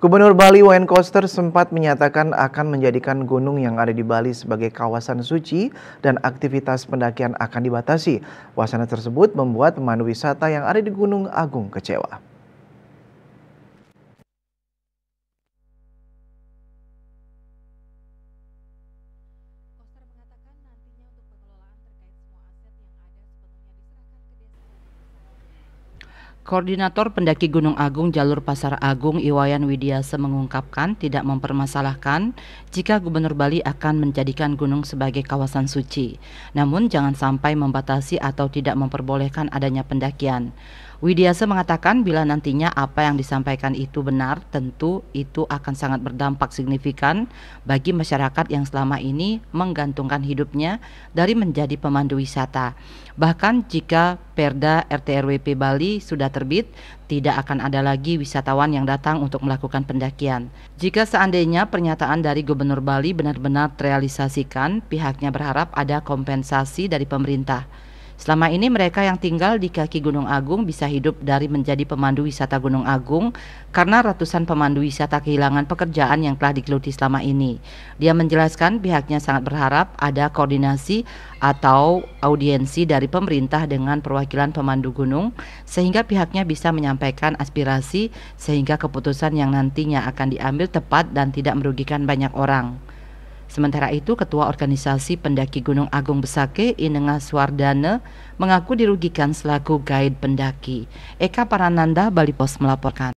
Gubernur Bali Wayne Koster sempat menyatakan akan menjadikan gunung yang ada di Bali sebagai kawasan suci dan aktivitas pendakian akan dibatasi. Wacana tersebut membuat pemandu wisata yang ada di Gunung Agung kecewa. Koordinator Pendaki Gunung Agung Jalur Pasar Agung Iwayan Widiasa mengungkapkan tidak mempermasalahkan jika Gubernur Bali akan menjadikan gunung sebagai kawasan suci. Namun jangan sampai membatasi atau tidak memperbolehkan adanya pendakian. Widiasa mengatakan bila nantinya apa yang disampaikan itu benar, tentu itu akan sangat berdampak signifikan bagi masyarakat yang selama ini menggantungkan hidupnya dari menjadi pemandu wisata. Bahkan jika Perda RTRWP Bali sudah ter terbit, tidak akan ada lagi wisatawan yang datang untuk melakukan pendakian. Jika seandainya pernyataan dari Gubernur Bali benar-benar terrealisasikan, pihaknya berharap ada kompensasi dari pemerintah. Selama ini mereka yang tinggal di kaki Gunung Agung bisa hidup dari menjadi pemandu wisata Gunung Agung karena ratusan pemandu wisata kehilangan pekerjaan yang telah digeluti selama ini. Dia menjelaskan pihaknya sangat berharap ada koordinasi atau audiensi dari pemerintah dengan perwakilan pemandu gunung sehingga pihaknya bisa menyampaikan aspirasi sehingga keputusan yang nantinya akan diambil tepat dan tidak merugikan banyak orang. Sementara itu, Ketua Organisasi Pendaki Gunung Agung Besake, Inengah Suardana, mengaku dirugikan selaku guide pendaki. Eka Parananda, Bali Pos melaporkan.